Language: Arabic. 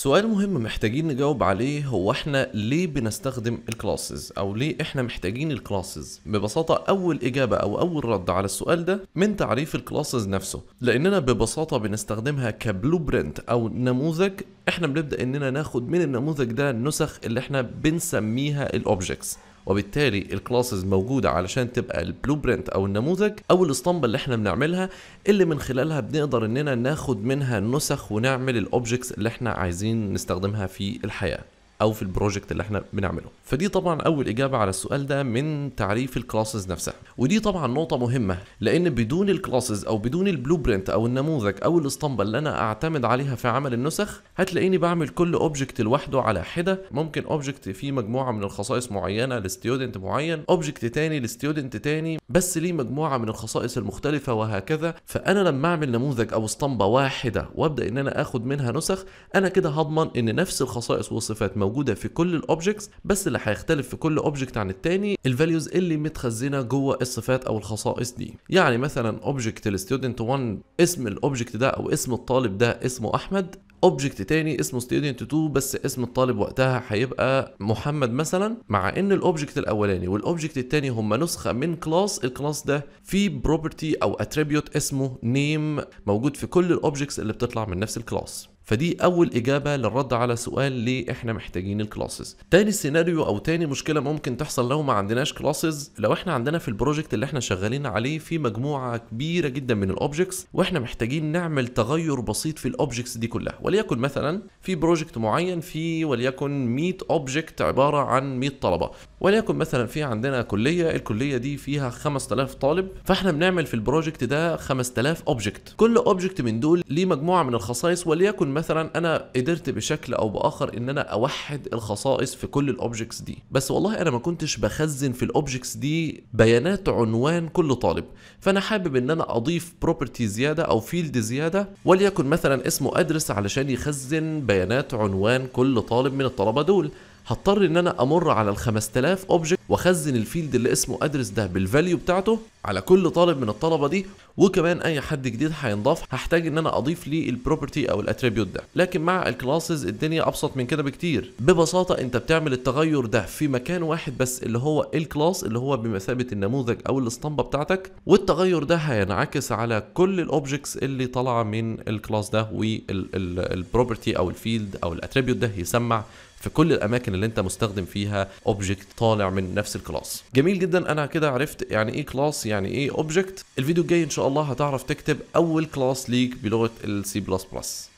سؤال مهم محتاجين نجاوب عليه هو احنا ليه بنستخدم الكلاسز او ليه احنا محتاجين الكلاسز ببساطه اول اجابه او اول رد على السؤال ده من تعريف الكلاسز نفسه لاننا ببساطه بنستخدمها كبلو برنت او نموذج احنا بنبدا اننا ناخد من النموذج ده النسخ اللي احنا بنسميها الاوبجكتس وبالتالي الكلاسز موجوده علشان تبقى البلو برنت او النموذج او الاسطمبه اللي احنا بنعملها اللي من خلالها بنقدر اننا ناخد منها النسخ ونعمل الاوبجكتس اللي احنا عايزين نستخدمها في الحياه او في البروجكت اللي احنا بنعمله فدي طبعا اول اجابه على السؤال ده من تعريف الكلاسز نفسها ودي طبعا نقطه مهمه لان بدون الكلاسز او بدون البلو برنت او النموذج او الاسطمبه اللي انا اعتمد عليها في عمل النسخ هتلاقيني بعمل كل اوبجكت لوحده على حده ممكن اوبجكت فيه مجموعه من الخصائص معينه لستودنت معين اوبجكت تاني لستودنت تاني بس ليه مجموعه من الخصائص المختلفه وهكذا فانا لما اعمل نموذج او اسطمبه واحده وابدا ان انا اخد منها نسخ انا كده هضمن ان نفس الخصائص والصفات موجوده في كل الاوبجكتس بس اللي هيختلف في كل اوبجكت عن التاني الفاليوز اللي متخزنه جوه الصفات او الخصائص دي يعني مثلا اوبجكت الستودنت 1 اسم الاوبجكت ده او اسم الطالب ده اسمه احمد اوبجكت تاني اسمه ستودنت 2 بس اسم الطالب وقتها هيبقى محمد مثلا مع ان الاوبجكت الاولاني والاوبجكت التاني هما نسخه من كلاس الكلاس ده فيه بروبرتي او اتريبيوت اسمه نيم موجود في كل الاوبجكتس اللي بتطلع من نفس الكلاس فدي اول اجابه للرد على سؤال ليه احنا محتاجين الكلاسز تاني سيناريو او تاني مشكله ممكن تحصل لو ما عندناش كلاسز لو احنا عندنا في البروجكت اللي احنا شغالين عليه في مجموعه كبيره جدا من الاوبجكتس واحنا محتاجين نعمل تغير بسيط في الاوبجكتس دي كلها وليكن مثلا في بروجكت معين في وليكن 100 اوبجكت عباره عن 100 طلبه وليكن مثلا في عندنا كليه الكليه دي فيها 5000 طالب فاحنا بنعمل في البروجكت ده 5000 اوبجكت كل اوبجكت من دول ليه مجموعه من الخصائص وليكن مثلا انا قدرت بشكل او باخر ان انا اوحد الخصائص في كل الاوبجكتس دي بس والله انا ما كنتش بخزن في الاوبجكتس دي بيانات عنوان كل طالب فانا حابب ان انا اضيف بروبرتي زياده او فيلد زياده وليكن مثلا اسمه ادرس علشان يخزن بيانات عنوان كل طالب من الطلبه دول هضطر ان انا امر على ال 5000 اوبجكت واخزن الفيلد اللي اسمه ادرس ده بالفاليو بتاعته على كل طالب من الطلبه دي وكمان اي حد جديد هينضاف هحتاج ان انا اضيف ليه البروبرتي او الاتريبيوت ده لكن مع الكلاسز الدنيا ابسط من كده بكتير ببساطه انت بتعمل التغير ده في مكان واحد بس اللي هو الكلاس اللي هو بمثابه النموذج او الاسطمبه بتاعتك والتغير ده هينعكس على كل الاوبجكتس اللي طالعه من الكلاس ده والبروبرتي او الفيلد او الاتريبيوت ده يسمع في كل الاماكن اللي انت مستخدم فيها اوبجكت طالع من نفس الكلاس جميل جدا انا كده عرفت يعني ايه كلاس يعني ايه اوبجكت الفيديو الجاي ان شاء الله هتعرف تكتب اول كلاس ليك بلغه السي بلس بلس